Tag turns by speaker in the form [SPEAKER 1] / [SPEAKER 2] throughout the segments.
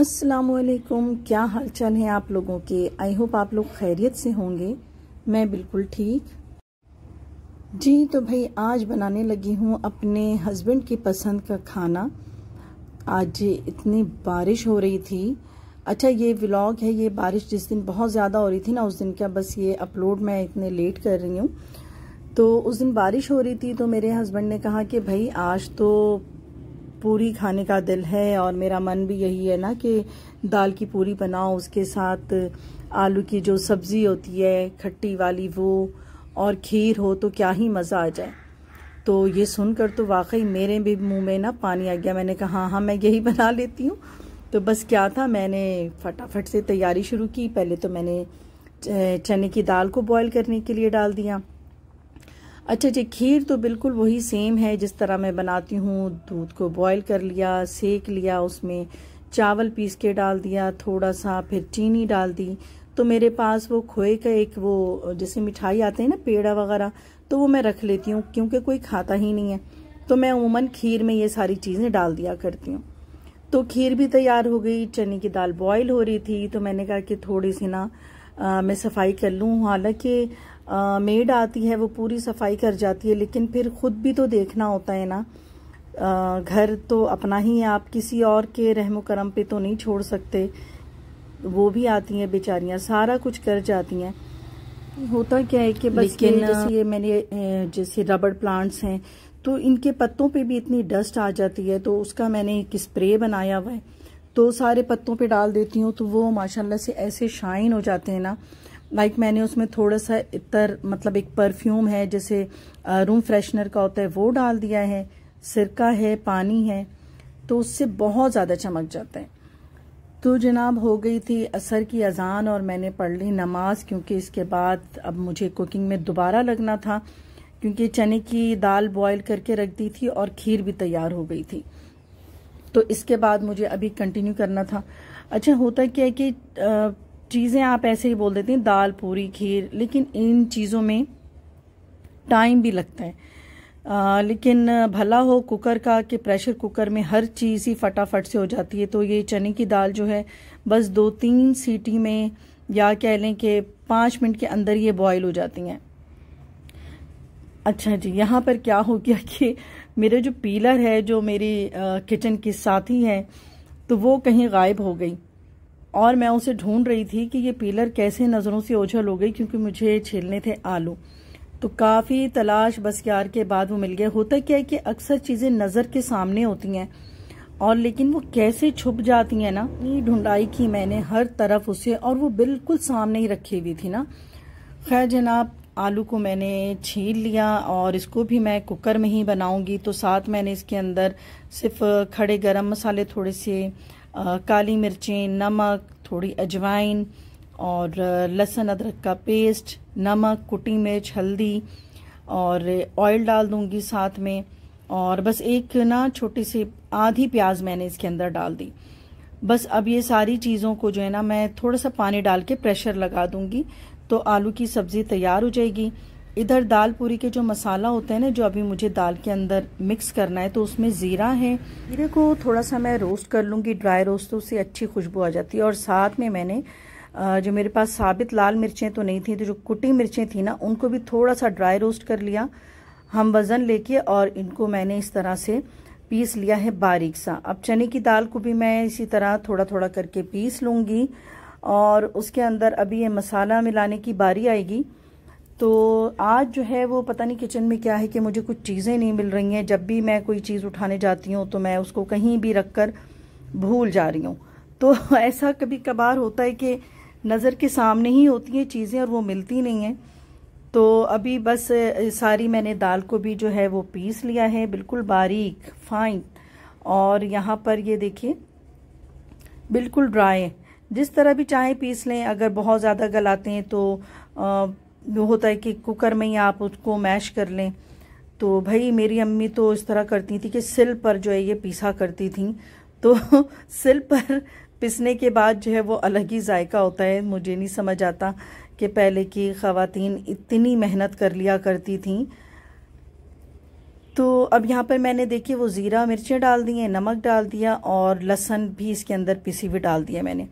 [SPEAKER 1] असलकुम क्या हाल चाल है आप लोगों के आई होप आप लोग खैरियत से होंगे मैं बिल्कुल ठीक जी तो भाई आज बनाने लगी हूँ अपने हस्बैंड की पसंद का खाना आज इतनी बारिश हो रही थी अच्छा ये व्लॉग है ये बारिश जिस दिन बहुत ज़्यादा हो रही थी ना उस दिन क्या बस ये अपलोड मैं इतने लेट कर रही हूँ तो उस दिन बारिश हो रही थी तो मेरे हस्बैंड ने कहा कि भाई आज तो पूरी खाने का दिल है और मेरा मन भी यही है ना कि दाल की पूरी बनाओ उसके साथ आलू की जो सब्ज़ी होती है खट्टी वाली वो और खीर हो तो क्या ही मज़ा आ जाए तो ये सुनकर तो वाकई मेरे भी मुंह में ना पानी आ गया मैंने कहा हाँ हाँ मैं यही बना लेती हूँ तो बस क्या था मैंने फटाफट से तैयारी शुरू की पहले तो मैंने चने की दाल को बॉयल करने के लिए डाल दिया अच्छा जी खीर तो बिल्कुल वही सेम है जिस तरह मैं बनाती हूँ दूध को बॉईल कर लिया सेक लिया उसमें चावल पीस के डाल दिया थोड़ा सा फिर चीनी डाल दी तो मेरे पास वो खोए का एक वो जैसे मिठाई आते हैं ना पेड़ा वगैरह तो वो मैं रख लेती हूँ क्योंकि कोई खाता ही नहीं है तो मैं उमूमन खीर में ये सारी चीज़ें डाल दिया करती हूँ तो खीर भी तैयार हो गई चने की दाल बॉयल हो रही थी तो मैंने कहा कि थोड़ी सी ना आ, मैं सफाई कर लूँ हालांकि मेड आती है वो पूरी सफाई कर जाती है लेकिन फिर खुद भी तो देखना होता है ना आ, घर तो अपना ही है आप किसी और के रहम करम पे तो नहीं छोड़ सकते वो भी आती हैं बेचारियाँ सारा कुछ कर जाती हैं होता क्या है कि बस के ये जैसे ये मैंने जैसे रबड़ प्लांट्स हैं तो इनके पत्तों पे भी इतनी डस्ट आ जाती है तो उसका मैंने एक स्प्रे बनाया हुआ है तो सारे पत्तों पे डाल देती हूँ तो वो माशाल्लाह से ऐसे शाइन हो जाते हैं ना लाइक like मैंने उसमें थोड़ा सा इतर मतलब एक परफ्यूम है जैसे रूम फ्रेशनर का होता है वो डाल दिया है सिरका है पानी है तो उससे बहुत ज़्यादा चमक जाता है तो जनाब हो गई थी असर की अजान और मैंने पढ़ ली नमाज क्योंकि इसके बाद अब मुझे कुकिंग में दोबारा लगना था क्योंकि चने की दाल बॉयल करके रख दी थी और खीर भी तैयार हो गई थी तो इसके बाद मुझे अभी कंटिन्यू करना था अच्छा होता क्या है कि चीज़ें आप ऐसे ही बोल देते हैं दाल पूरी खीर लेकिन इन चीज़ों में टाइम भी लगता है आ, लेकिन भला हो कुकर का कि प्रेशर कुकर में हर चीज़ ही फटाफट से हो जाती है तो ये चने की दाल जो है बस दो तीन सीटी में या कह लें कि पाँच मिनट के अंदर ये बॉयल हो जाती हैं अच्छा जी यहाँ पर क्या हो गया कि मेरे जो पीलर है जो मेरी किचन के साथी है तो वो कहीं गायब हो गई और मैं उसे ढूंढ रही थी कि ये पीलर कैसे नज़रों से ओझल हो गई क्योंकि मुझे छीलने थे आलू तो काफ़ी तलाश बस यार के बाद वो मिल गया होता क्या है कि अक्सर चीज़ें नज़र के सामने होती हैं और लेकिन वो कैसे छुप जाती हैं ना ये ढूंढाई की मैंने हर तरफ उसे और वो बिल्कुल सामने ही रखी हुई थी ना खैर जनाब आलू को मैंने छील लिया और इसको भी मैं कुकर में ही बनाऊंगी तो साथ मैंने इसके अंदर सिर्फ खड़े गरम मसाले थोड़े से काली मिर्चें नमक थोड़ी अजवाइन और लहसुन अदरक का पेस्ट नमक कुटी मिर्च हल्दी और ऑयल डाल दूंगी साथ में और बस एक ना छोटी सी आधी प्याज मैंने इसके अंदर डाल दी बस अब ये सारी चीज़ों को जो है ना मैं थोड़ा सा पानी डाल के प्रेशर लगा दूंगी तो आलू की सब्ज़ी तैयार हो जाएगी इधर दाल पूरी के जो मसाला होता है ना जो अभी मुझे दाल के अंदर मिक्स करना है तो उसमें ज़ीरा है जीरे को थोड़ा सा मैं रोस्ट कर लूँगी ड्राई रोस्ट तो उससे अच्छी खुशबू आ जाती है और साथ में मैंने जो मेरे पास साबित लाल मिर्चें तो नहीं थी तो जो कुटी मिर्चें थी ना उनको भी थोड़ा सा ड्राई रोस्ट कर लिया हम वज़न लेके और इनको मैंने इस तरह से पीस लिया है बारीक सा अब चने की दाल को भी मैं इसी तरह थोड़ा थोड़ा करके पीस लूँगी और उसके अंदर अभी ये मसाला मिलाने की बारी आएगी तो आज जो है वो पता नहीं किचन में क्या है कि मुझे कुछ चीज़ें नहीं मिल रही हैं जब भी मैं कोई चीज़ उठाने जाती हूँ तो मैं उसको कहीं भी रख कर भूल जा रही हूँ तो ऐसा कभी कभार होता है कि नज़र के सामने ही होती हैं चीज़ें और वो मिलती नहीं हैं तो अभी बस सारी मैंने दाल को भी जो है वो पीस लिया है बिल्कुल बारीक फाइन और यहाँ पर ये देखिए बिल्कुल ड्राई जिस तरह भी चाहे पीस लें अगर बहुत ज़्यादा गलाते हैं तो आ, वो होता है कि कुकर में ही आप उसको मैश कर लें तो भाई मेरी अम्मी तो इस तरह करती थी कि सिल पर जो है ये पीसा करती थी तो सिल पर पिसने के बाद जो है वो अलग ही जायका होता है मुझे नहीं समझ आता कि पहले की खातन इतनी मेहनत कर लिया करती थी तो अब यहाँ पर मैंने देखिए वो ज़ीरा मिर्चें डाल हैं नमक डाल दिया और लहसन भी इसके अंदर पिसी हुई डाल दिया मैंने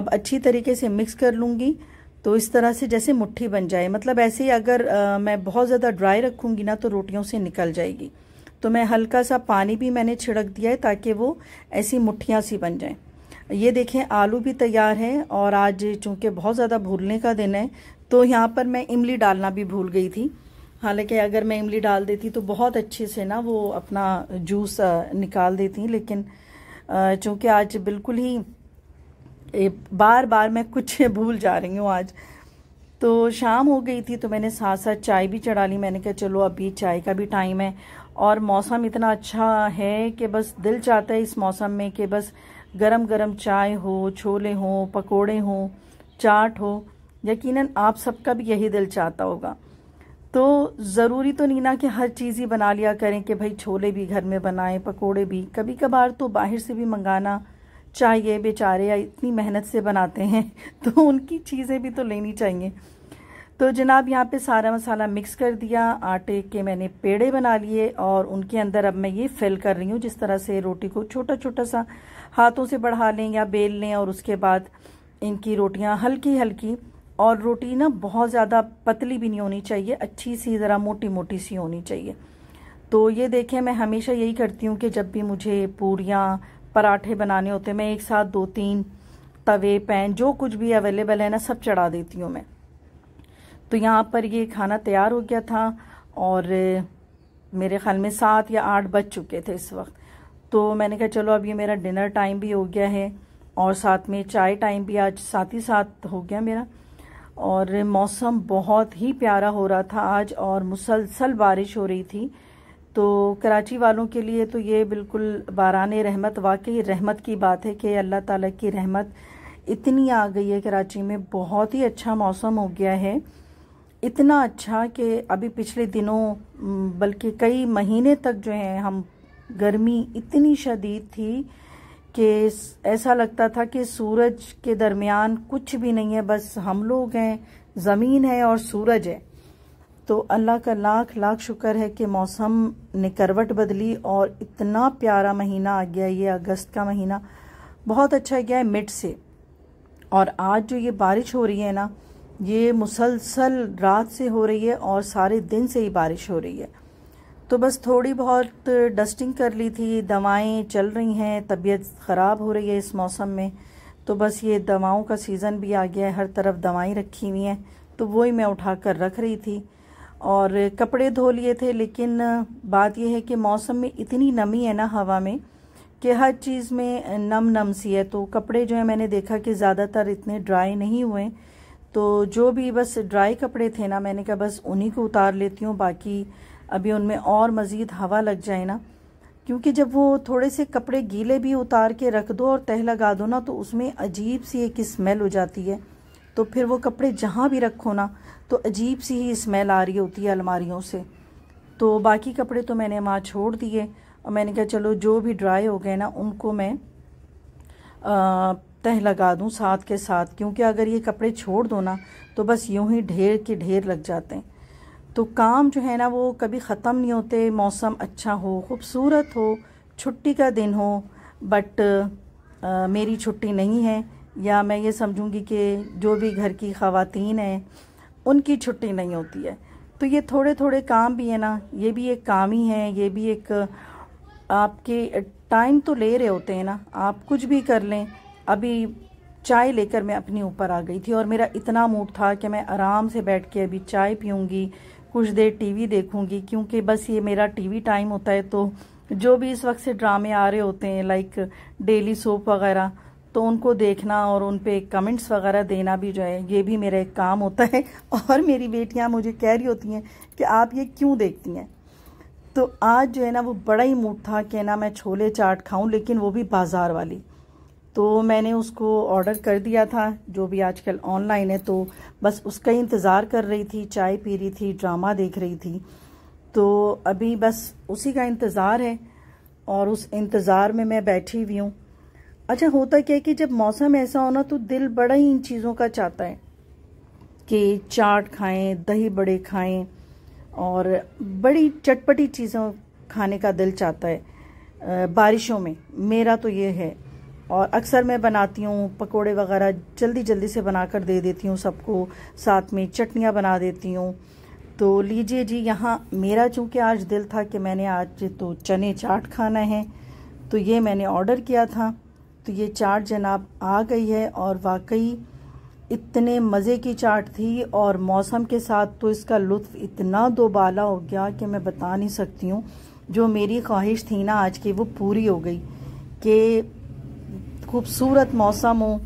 [SPEAKER 1] अब अच्छी तरीके से मिक्स कर लूँगी तो इस तरह से जैसे मुट्ठी बन जाए मतलब ऐसे ही अगर आ, मैं बहुत ज़्यादा ड्राई रखूँगी ना तो रोटियों से निकल जाएगी तो मैं हल्का सा पानी भी मैंने छिड़क दिया है ताकि वो ऐसी मुठियाँ सी बन जाएँ ये देखें आलू भी तैयार है और आज चूँकि बहुत ज़्यादा भूलने का दिन है तो यहाँ पर मैं इमली डालना भी भूल गई थी हालांकि अगर मैं इमली डाल देती तो बहुत अच्छे से ना वो अपना जूस निकाल देती लेकिन चूँकि आज बिल्कुल ही ए बार बार मैं कुछ भूल जा रही हूँ आज तो शाम हो गई थी तो मैंने साथ साथ चाय भी चढ़ा ली मैंने कहा चलो अभी चाय का भी टाइम है और मौसम इतना अच्छा है कि बस दिल चाहता है इस मौसम में कि बस गरम गरम चाय हो छोले हो पकोड़े हो चाट हो यकीनन आप सबका भी यही दिल चाहता होगा तो ज़रूरी तो नहीं ना कि हर चीज़ ही बना लिया करें कि भाई छोले भी घर में बनाएं पकोड़े भी कभी कभार तो बाहर से भी मंगाना चाहिए बेचारे या इतनी मेहनत से बनाते हैं तो उनकी चीज़ें भी तो लेनी चाहिए तो जनाब यहाँ पे सारा मसाला मिक्स कर दिया आटे के मैंने पेड़े बना लिए और उनके अंदर अब मैं ये फिल कर रही हूँ जिस तरह से रोटी को छोटा छोटा सा हाथों से बढ़ा लें या बेल लें और उसके बाद इनकी रोटियाँ हल्की हल्की और रोटी ना बहुत ज़्यादा पतली भी नहीं होनी चाहिए अच्छी सी ज़रा मोटी मोटी सी होनी चाहिए तो ये देखें मैं हमेशा यही करती हूँ कि जब भी मुझे पूरियाँ पराठे बनाने होते हैं मैं एक साथ दो तीन तवे पैन जो कुछ भी अवेलेबल है ना सब चढ़ा देती हूँ मैं तो यहाँ पर ये खाना तैयार हो गया था और मेरे ख्याल में सात या आठ बज चुके थे इस वक्त तो मैंने कहा चलो अब ये मेरा डिनर टाइम भी हो गया है और साथ में चाय टाइम भी आज साथ ही साथ हो गया मेरा और मौसम बहुत ही प्यारा हो रहा था आज और मुसलसल बारिश हो रही थी तो कराची वालों के लिए तो ये बिल्कुल बारान रहमत वाकई रहमत की बात है कि अल्लाह ताला की रहमत इतनी आ गई है कराची में बहुत ही अच्छा मौसम हो गया है इतना अच्छा कि अभी पिछले दिनों बल्कि कई महीने तक जो है हम गर्मी इतनी शदीद थी कि ऐसा लगता था कि सूरज के दरमियान कुछ भी नहीं है बस हम लोग हैं ज़मीन है और सूरज है तो अल्लाह का लाख लाख शुक्र है कि मौसम ने करवट बदली और इतना प्यारा महीना आ गया ये अगस्त का महीना बहुत अच्छा गया है मिट से और आज जो ये बारिश हो रही है ना ये मुसलसल रात से हो रही है और सारे दिन से ही बारिश हो रही है तो बस थोड़ी बहुत डस्टिंग कर ली थी दवाएं चल रही हैं तबीयत ख़राब हो रही है इस मौसम में तो बस ये दवाओं का सीज़न भी आ गया है हर तरफ दवाएं रखी हुई हैं तो वही मैं उठा कर रख रही थी और कपड़े धो लिए थे लेकिन बात यह है कि मौसम में इतनी नमी है ना हवा में कि हर चीज़ में नम नम सी है तो कपड़े जो है मैंने देखा कि ज़्यादातर इतने ड्राई नहीं हुए तो जो भी बस ड्राई कपड़े थे ना मैंने कहा बस उन्हीं को उतार लेती हूँ बाकी अभी उनमें और मज़ीद हवा लग जाए ना क्योंकि जब वो थोड़े से कपड़े गीले भी उतार के रख दो और तह लगा दो ना तो उसमें अजीब सी एक स्मेल हो जाती है तो फिर वो कपड़े जहाँ भी रखो ना तो अजीब सी ही स्मेल आ रही होती है अलमारियों से तो बाकी कपड़े तो मैंने वहाँ छोड़ दिए और मैंने कहा चलो जो भी ड्राई हो गए ना उनको मैं तह लगा दूँ साथ के साथ क्योंकि अगर ये कपड़े छोड़ दो ना तो बस यूं ही ढेर के ढेर लग जाते हैं तो काम जो है ना वो कभी ख़त्म नहीं होते मौसम अच्छा हो खूबसूरत हो छुट्टी का दिन हो बट आ, मेरी छुट्टी नहीं है या मैं ये समझूंगी कि जो भी घर की खातन हैं उनकी छुट्टी नहीं होती है तो ये थोड़े थोड़े काम भी है ना ये भी एक काम ही है ये भी एक आपके टाइम तो ले रहे होते हैं ना आप कुछ भी कर लें अभी चाय लेकर मैं अपने ऊपर आ गई थी और मेरा इतना मूड था कि मैं आराम से बैठ के अभी चाय पीऊँगी कुछ देर टीवी देखूँगी क्योंकि बस ये मेरा टीवी टाइम होता है तो जो भी इस वक्त से ड्रामे आ रहे होते हैं लाइक डेली सोप वगैरह तो उनको देखना और उन पर कमेंट्स वगैरह देना भी जो है ये भी मेरा एक काम होता है और मेरी बेटियाँ मुझे कह रही होती हैं कि आप ये क्यों देखती हैं तो आज जो है ना वो बड़ा ही मूड था कि ना मैं छोले चाट खाऊं लेकिन वो भी बाज़ार वाली तो मैंने उसको ऑर्डर कर दिया था जो भी आजकल ऑनलाइन है तो बस उसका इंतज़ार कर रही थी चाय पी रही थी ड्रामा देख रही थी तो अभी बस उसी का इंतज़ार है और उस इंतज़ार में मैं बैठी हुई हूँ अच्छा होता क्या है कि जब मौसम ऐसा होना तो दिल बड़ा ही इन चीज़ों का चाहता है कि चाट खाएं दही बड़े खाएं और बड़ी चटपटी चीज़ों खाने का दिल चाहता है बारिशों में मेरा तो ये है और अक्सर मैं बनाती हूँ पकोड़े वगैरह जल्दी जल्दी से बनाकर दे देती हूँ सबको साथ में चटनियाँ बना देती हूँ तो लीजिए जी यहाँ मेरा चूँकि आज दिल था कि मैंने आज तो चने चाट खाना है तो ये मैंने ऑर्डर किया था तो ये चाट जनाब आ गई है और वाकई इतने मज़े की चाट थी और मौसम के साथ तो इसका लुत्फ़ इतना दोबाला हो गया कि मैं बता नहीं सकती हूँ जो मेरी ख्वाहिश थी ना आज की वो पूरी हो गई कि खूबसूरत मौसम हो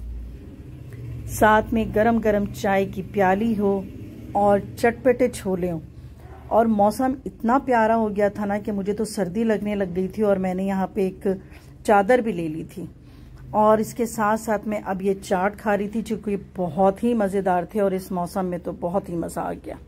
[SPEAKER 1] साथ में गरम गरम चाय की प्याली हो और चटपटे छोले हों और मौसम इतना प्यारा हो गया था ना कि मुझे तो सर्दी लगने लग गई थी और मैंने यहाँ पे एक चादर भी ले ली थी और इसके साथ साथ मैं अब ये चाट खा रही थी जो कि बहुत ही मज़ेदार थे और इस मौसम में तो बहुत ही मज़ा आ गया